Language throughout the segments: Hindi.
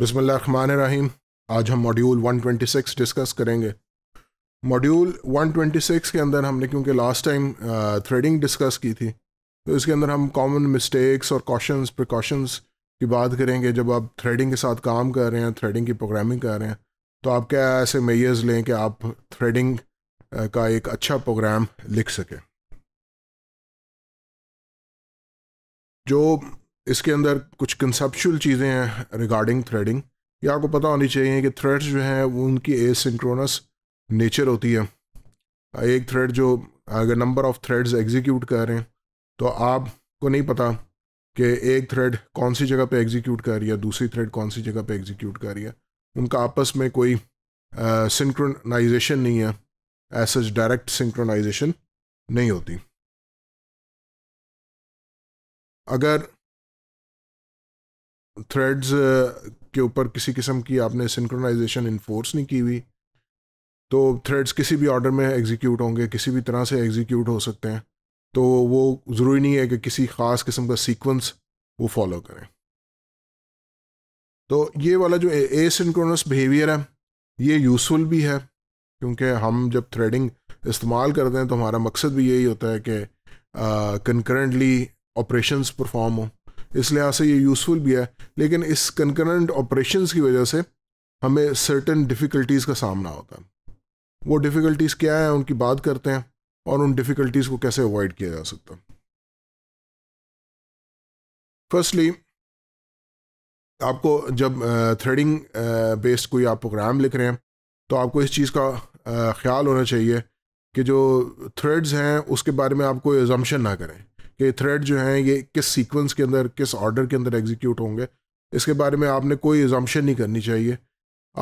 बिसमान रहीम आज हम मॉड्यूल 126 डिस्कस करेंगे मॉड्यूल 126 के अंदर हमने क्योंकि लास्ट टाइम थ्रेडिंग डिस्कस की थी तो इसके अंदर हम कॉमन मिस्टेक्स और कॉशंस प्रिकॉशंस की बात करेंगे जब आप थ्रेडिंग के साथ काम कर रहे हैं थ्रेडिंग की प्रोग्रामिंग कर रहे हैं तो आप क्या ऐसे मेयर्स लें कि आप थ्रेडिंग uh, का एक अच्छा प्रोग्राम लिख सकें जो इसके अंदर कुछ कंसेप्चुअल चीज़ें हैं रिगार्डिंग थ्रेडिंग या आपको पता होनी चाहिए कि थ्रेड्स जो हैं वो उनकी सिंक्रोनस नेचर होती है एक थ्रेड जो अगर नंबर ऑफ़ थ्रेड्स एग्जीक्यूट कर रहे हैं तो आपको नहीं पता कि एक थ्रेड कौन सी जगह पे एग्जीक्यूट कर रही है दूसरी थ्रेड कौन सी जगह पे एग्जीक्यूट कर रही है उनका आपस में कोई सिंक्रोनाइजेशन नहीं है एच डायरेक्ट सिंक्रोनाइजेशन नहीं होती अगर थ्रेड्स uh, के ऊपर किसी किस्म की आपने सिंक्रोनाइजेशन इन्फोर्स नहीं की हुई तो थ्रेड्स किसी भी ऑर्डर में एग्जीक्यूट होंगे किसी भी तरह से एग्जीक्यूट हो सकते हैं तो वो ज़रूरी नहीं है कि किसी ख़ास किस्म का सीक्वेंस वो फॉलो करें तो ये वाला जो सिंक्रोनस बिहेवियर है ये यूज़फुल भी है क्योंकि हम जब थ्रेडिंग इस्तेमाल करते हैं तो हमारा मकसद भी यही होता है कि कंकरेंटली ऑपरेशंस परफॉर्म हों इस लिहाज से ये यूज़फुल भी है लेकिन इस कंकरेंट ऑपरेशन की वजह से हमें सर्टन डिफ़िकल्टीज़ का सामना होता है वो डिफ़िकल्टीज़ क्या है उनकी बात करते हैं और उन डिफ़िकल्टीज़ को कैसे अवॉइड किया जा सकता है फर्स्टली आपको जब थ्रेडिंग बेस्ड कोई आप प्रोग्राम लिख रहे हैं तो आपको इस चीज़ का ख्याल होना चाहिए कि जो थ्रेड्स हैं उसके बारे में आप कोई एजम्पन ना करें कि थ्रेड जो हैं ये किस सीक्वेंस के अंदर किस ऑर्डर के अंदर एग्जीक्यूट होंगे इसके बारे में आपने कोई एजम्पन नहीं करनी चाहिए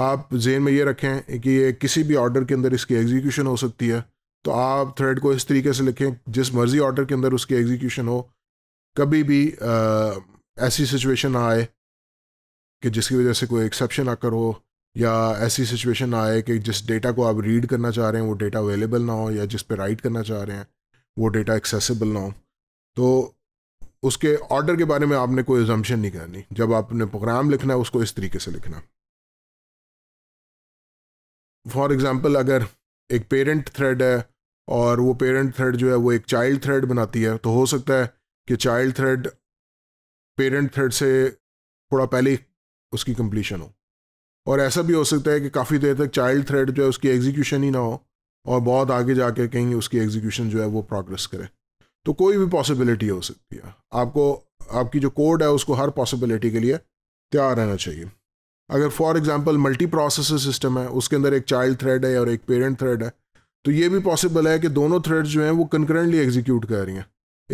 आप जेन में ये रखें कि ये किसी भी ऑर्डर के अंदर इसकी एग्जीक्यूशन हो सकती है तो आप थ्रेड को इस तरीके से लिखें जिस मर्ज़ी ऑर्डर के अंदर उसकी एग्जीक्यूशन हो कभी भी आ, ऐसी सिचुएशन ना आए कि जिसकी वजह से कोई एक्सेप्शन आकर हो या ऐसी सिचुएशन ना आए कि जिस डेटा को आप रीड करना चाह रहे हैं वो डेटा अवेलेबल ना हो या जिस पर राइट करना चाह रहे हैं वो डेटा एक्सेसिबल ना हो तो उसके ऑर्डर के बारे में आपने कोई एजम्पन नहीं करनी जब आपने प्रोग्राम लिखना है उसको इस तरीके से लिखना फॉर एग्ज़ाम्पल अगर एक पेरेंट थ्रेड है और वो पेरेंट थ्रेड जो है वो एक चाइल्ड थ्रेड बनाती है तो हो सकता है कि चाइल्ड थ्रेड पेरेंट थ्रेड से थोड़ा पहले उसकी कंप्लीशन हो और ऐसा भी हो सकता है कि काफ़ी देर तक चाइल्ड थ्रेड जो है उसकी एग्जीक्यूशन ही ना हो और बहुत आगे जाके कहीं उसकी एग्जीक्यूशन जो है वो प्रोग्रेस करे तो कोई भी पॉसिबिलिटी हो सकती है आपको आपकी जो कोड है उसको हर पॉसिबिलिटी के लिए तैयार रहना चाहिए अगर for example multi processor system है उसके अंदर एक चाइल्ड थ्रेड है और एक पेरेंट थ्रेड है तो ये भी पॉसिबल है कि दोनों थ्रेड जो हैं वो कंकरेंटली एग्जीक्यूट कर रही हैं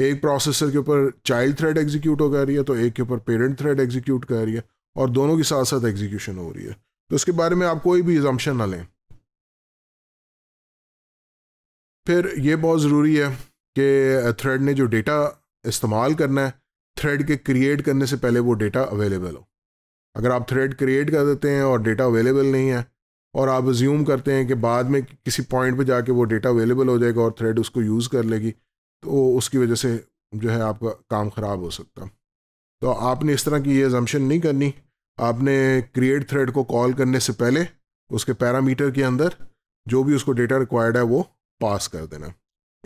एक प्रोसेसर के ऊपर चाइल्ड थ्रेड एग्जीक्यूट हो कर रही है तो एक के ऊपर पेरेंट थ्रेड एग्जीक्यूट कर रही है और दोनों के साथ साथ एग्जीक्यूशन हो रही है तो इसके बारे में आप कोई भी एजम्पन ना लें फिर ये बहुत ज़रूरी है कि थ्रेड ने जो डेटा इस्तेमाल करना है थ्रेड के क्रिएट करने से पहले वो डेटा अवेलेबल हो अगर आप थ्रेड क्रिएट कर देते हैं और डेटा अवेलेबल नहीं है और आप ज्यूम करते हैं कि बाद में किसी पॉइंट पे जाके वो डेटा अवेलेबल हो जाएगा और थ्रेड उसको यूज़ कर लेगी तो उसकी वजह से जो है आपका काम ख़राब हो सकता तो आपने इस तरह की ये जम्पन नहीं करनी आपने क्रिएट थ्रेड को कॉल करने से पहले उसके पैरामीटर के अंदर जो भी उसको डेटा रिक्वायर्ड है वो पास कर देना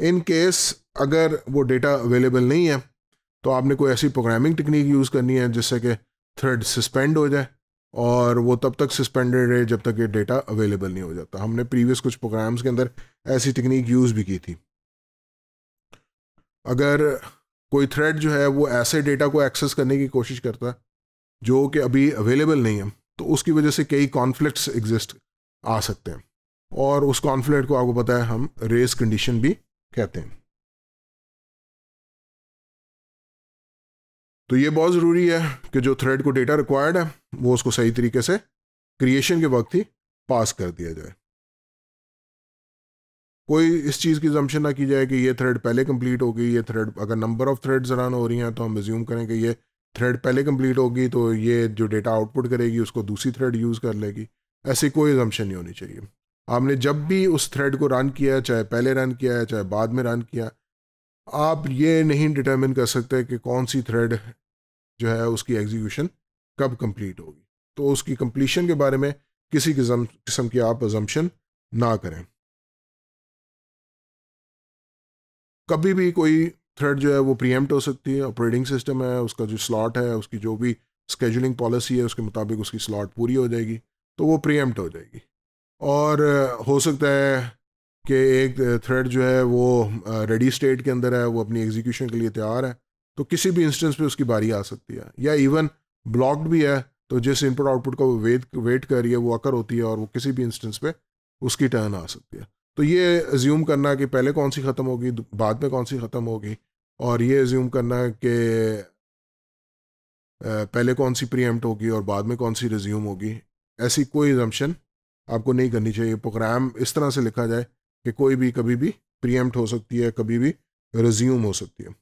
इन केस अगर वो डेटा अवेलेबल नहीं है तो आपने कोई ऐसी प्रोग्रामिंग टेक्निक यूज़ करनी है जिससे कि थ्रेड सस्पेंड हो जाए और वो तब तक सस्पेंडेड रहे जब तक ये डेटा अवेलेबल नहीं हो जाता हमने प्रीवियस कुछ प्रोग्राम्स के अंदर ऐसी टेक्निक यूज़ भी की थी अगर कोई थ्रेड जो है वो ऐसे डेटा को एक्सेस करने की कोशिश करता है जो कि अभी अवेलेबल नहीं है तो उसकी वजह से कई कॉन्फ्लिक्ट्स एग्जिस्ट आ सकते हैं और उस कॉन्फ्लिक्ट को आपको पता है हम रेस कंडीशन भी कहते हैं तो ये बहुत ज़रूरी है कि जो थ्रेड को डेटा रिक्वायर्ड है वो उसको सही तरीके से क्रिएशन के वक्त ही पास कर दिया जाए कोई इस चीज़ की जमशन ना की जाए कि ये थ्रेड पहले कंप्लीट होगी ये थ्रेड अगर नंबर ऑफ थ्रेड्स रन हो रही हैं तो हम रिज्यूम करें कि ये थ्रेड पहले कंप्लीट होगी तो ये जो डेटा आउटपुट करेगी उसको दूसरी थ्रेड यूज़ कर लेगी ऐसी कोई जमशन नहीं होनी चाहिए आपने जब भी उस थ्रेड को रन किया चाहे पहले रन किया है चाहे बाद में रन किया आप ये नहीं डिटर्मिन कर सकते कि कौन सी थ्रेड जो है उसकी एग्जीक्यूशन कब कंप्लीट होगी तो उसकी कंप्लीशन के बारे में किसी किस्म की आप एजम्पन ना करें कभी भी कोई थ्रेड जो है वो प्रीएम्प्ट हो सकती है ऑपरेटिंग सिस्टम है उसका जो स्लॉट है उसकी जो भी स्केजुलिंग पॉलिसी है उसके मुताबिक उसकी स्लॉट पूरी हो जाएगी तो वो प्रीएम्प्ट हो जाएगी और हो सकता है कि एक थ्रेड जो है वो रेडी स्टेट के अंदर है वो अपनी एग्जीक्यूशन के लिए तैयार है तो किसी भी इंस्टेंस पे उसकी बारी आ सकती है या इवन ब्लॉक्ड भी है तो जिस इनपुट आउटपुट का वो वेट वेट कर रही है वो अकर होती है और वो किसी भी इंस्टेंस पे उसकी टर्न आ सकती है तो ये एज्यूम करना कि पहले कौन सी ख़त्म होगी बाद में कौन सी ख़त्म होगी और ये एज्यूम करना कि पहले कौन सी प्रीएम्प्ट होगी और बाद में कौन सी रिज्यूम होगी ऐसी कोई एजम्पन आपको नहीं करनी चाहिए प्रोग्राम इस तरह से लिखा जाए कि कोई भी कभी भी प्रीएम्प्ट हो सकती है कभी भी रिज्यूम हो सकती है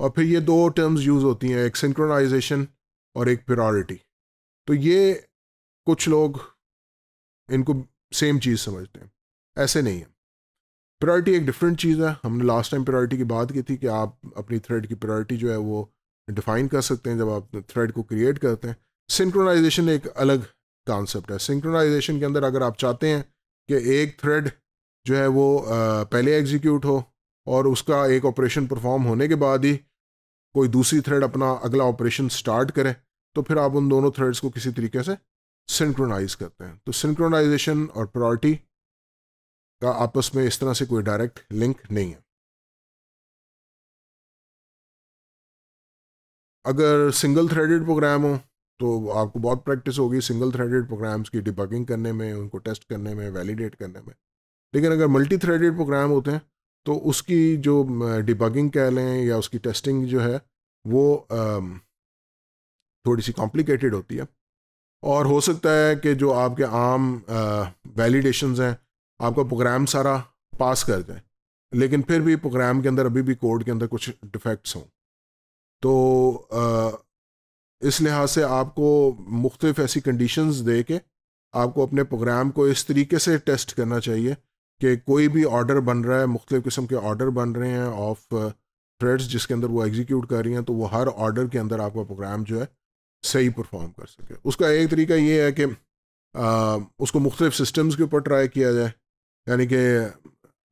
और फिर ये दो टर्म्स यूज़ होती हैं एक सिंक्रोनाइजेशन और एक प्योरिटी तो ये कुछ लोग इनको सेम चीज़ समझते हैं ऐसे नहीं है प्रायोरिटी एक डिफरेंट चीज़ है हमने लास्ट टाइम प्रायोरिटी की बात की थी कि आप अपनी थ्रेड की प्रायोरिटी जो है वो डिफाइन कर सकते हैं जब आप थ्रेड को क्रिएट करते हैं सिंक्रोनाइजेशन एक अलग कॉन्सेप्ट है सिंक्रोनाइजेशन के अंदर अगर आप चाहते हैं कि एक थ्रेड जो है वो पहले एग्जीक्यूट हो और उसका एक ऑपरेशन परफॉर्म होने के बाद ही कोई दूसरी थ्रेड अपना अगला ऑपरेशन स्टार्ट करे तो फिर आप उन दोनों थ्रेड्स को किसी तरीके से सिंक्रोनाइज करते हैं तो सिंक्रोनाइजेशन और प्रायोरिटी का आपस में इस तरह से कोई डायरेक्ट लिंक नहीं है अगर सिंगल थ्रेडेड प्रोग्राम हो तो आपको बहुत प्रैक्टिस होगी सिंगल थ्रेडेड प्रोग्राम्स की डिबगिंग करने में उनको टेस्ट करने में वैलिडेट करने में लेकिन अगर मल्टी थ्रेडेड प्रोग्राम होते हैं तो उसकी जो डिबगिंग कह लें या उसकी टेस्टिंग जो है वो थोड़ी सी कॉम्प्लिकेटेड होती है और हो सकता है कि जो आपके आम वैलिडेशन हैं आपका प्रोग्राम सारा पास कर जाए लेकिन फिर भी प्रोग्राम के अंदर अभी भी कोड के अंदर कुछ डिफेक्ट्स हों तो इस लिहाज से आपको मुख्तफ ऐसी कंडीशन दे के आपको अपने प्रोग्राम को इस तरीके से टेस्ट करना चाहिए कि कोई भी ऑर्डर बन रहा है मुख्तलिफ़ किस्म के ऑर्डर बन रहे हैं ऑफ थ्रेड्स uh, जिसके अंदर वो एग्जीक्यूट कर रही हैं तो वो हर ऑर्डर के अंदर आपका प्रोग्राम जो है सही परफॉर्म कर सके उसका एक तरीका ये है कि आ, uh, उसको मुख्तलिफ सिस्टम्स के ऊपर ट्राई किया जाए यानी कि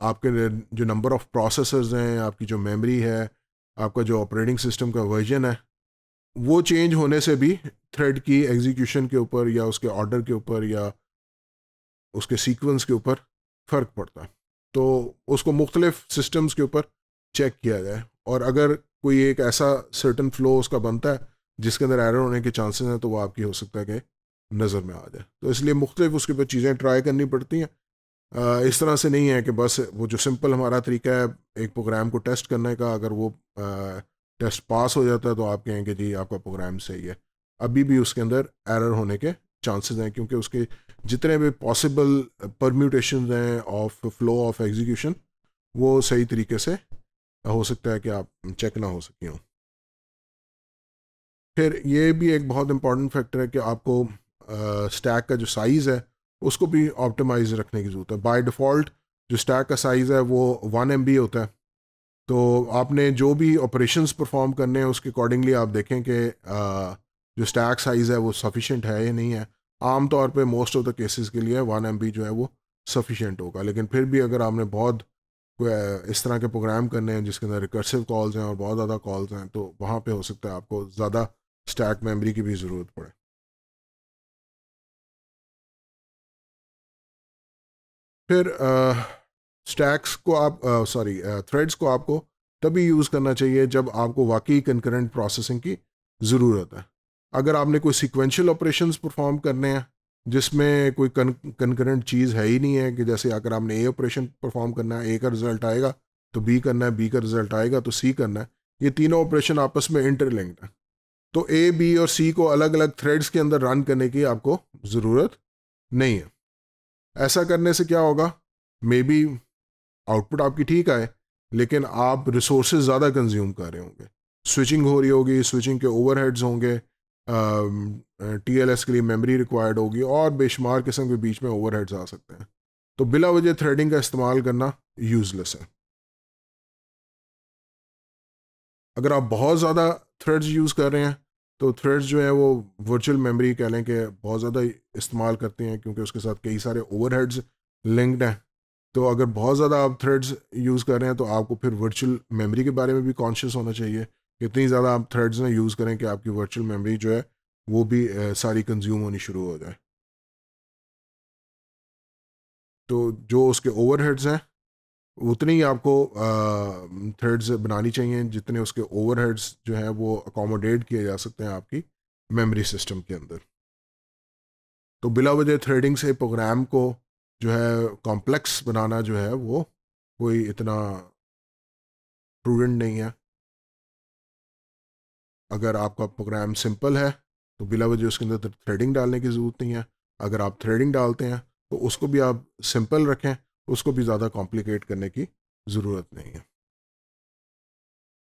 आपके जो नंबर ऑफ़ प्रोसेस हैं आपकी जो मेमरी है आपका जो ऑपरेटिंग सिस्टम का वर्जन है वो चेंज होने से भी थ्रेड की एग्जीक्यूशन के ऊपर या उसके ऑर्डर के ऊपर या उसके सीक्वेंस के ऊपर फ़र्क पड़ता है तो उसको मुख्तलिफ सिस्टम्स के ऊपर चेक किया जाए और अगर कोई एक ऐसा सर्टन फ्लो उसका बनता है जिसके अंदर एरर होने के चांसेस हैं तो वो आपकी हो सकता है कि नज़र में आ जाए तो इसलिए मुख्तलिफ उसके ऊपर चीज़ें ट्राई करनी पड़ती हैं इस तरह से नहीं है कि बस वो जो सिंपल हमारा तरीका है एक प्रोग्राम को टेस्ट करने का अगर वो टेस्ट पास हो जाता है तो आप कहेंगे जी आपका प्रोग्राम सही है अभी भी उसके अंदर एरर होने के चांसेस हैं क्योंकि उसके जितने भी पॉसिबल परम्यूटेशन हैं ऑफ फ्लो ऑफ एग्जीक्यूशन वो सही तरीके से हो सकता है कि आप चेक ना हो सकी हों फिर ये भी एक बहुत इंपॉर्टेंट फैक्टर है कि आपको स्टैक का जो साइज़ है उसको भी ऑप्टिमाइज रखने की ज़रूरत है बाय डिफ़ॉल्ट जो स्टैक का साइज़ है वो वन एम होता है तो आपने जो भी ऑपरेशन परफॉर्म करने हैं उसके अकॉर्डिंगली आप देखें कि जो स्टैक साइज़ है वो सफिशेंट है या नहीं है आम तौर पे मोस्ट ऑफ द केसेस के लिए वन एम जो है वो सफिशेंट होगा लेकिन फिर भी अगर आपने बहुत इस तरह के प्रोग्राम करने हैं जिसके अंदर रिकर्सिव कॉल्स हैं और बहुत ज़्यादा कॉल्स हैं तो वहाँ पे हो सकता है आपको ज़्यादा स्टैक मेमोरी की भी ज़रूरत पड़े फिर आ, स्टैक्स को आप सॉरी थ्रेड्स को आपको तभी यूज़ करना चाहिए जब आपको वाकई कंकरेंट प्रोसेसिंग की ज़रूरत है अगर आपने कोई सिक्वेंशियल ऑपरेशंस परफॉर्म करने हैं जिसमें कोई कंकरेंट चीज़ है ही नहीं है कि जैसे अगर आपने ए ऑपरेशन परफॉर्म करना है ए का रिजल्ट आएगा तो बी करना है बी का रिजल्ट आएगा तो सी करना है ये तीनों ऑपरेशन आपस में इंटरलिंक्ड हैं तो ए बी और सी को अलग अलग थ्रेड्स के अंदर रन करने की आपको ज़रूरत नहीं है ऐसा करने से क्या होगा मे बी आउटपुट आपकी ठीक आए लेकिन आप रिसोर्स ज़्यादा कंज्यूम कर रहे होंगे स्विचिंग हो रही होगी स्विचिंग के ओवरहेड्स होंगे टी एल एस के लिए मेमोरी रिक्वायर्ड होगी और बेशुमार किस्म के बीच में ओवरहेड्स आ सकते हैं तो बिला वजह थ्रेडिंग का इस्तेमाल करना यूज़लेस है अगर आप बहुत ज़्यादा थ्रेड्स यूज़ कर रहे हैं तो थ्रेड्स जो हैं वो वर्चुअल मेमोरी कह लें कि बहुत ज़्यादा इस्तेमाल करते हैं क्योंकि उसके साथ कई सारे ओवरहेड्स लिंक्ड हैं तो अगर बहुत ज़्यादा आप थ्रेड्स यूज़ कर रहे हैं तो आपको फिर वर्चुअल मेमोरी के बारे में भी कॉन्शियस होना चाहिए कितनी ज़्यादा आप थ्रेड्स ना यूज़ करें कि आपकी वर्चुअल मेमोरी जो है वो भी सारी कंज्यूम होनी शुरू हो जाए तो जो उसके ओवरहेड्स हैं उतनी ही आपको थ्रेड्स बनानी चाहिए जितने उसके ओवरहेड्स जो हैं वो अकोमोडेट किए जा सकते हैं आपकी मेमोरी सिस्टम के अंदर तो बिला वजह थ्रेडिंग से प्रोग्राम को जो है कॉम्प्लेक्स बनाना जो है वो कोई इतना प्रूडेंट नहीं है अगर आपका प्रोग्राम सिंपल है तो बिला वजह उसके अंदर थ्रेडिंग तो डालने की ज़रूरत नहीं है अगर आप थ्रेडिंग डालते हैं तो उसको भी आप सिंपल रखें उसको भी ज़्यादा कॉम्प्लिकेट करने की ज़रूरत नहीं है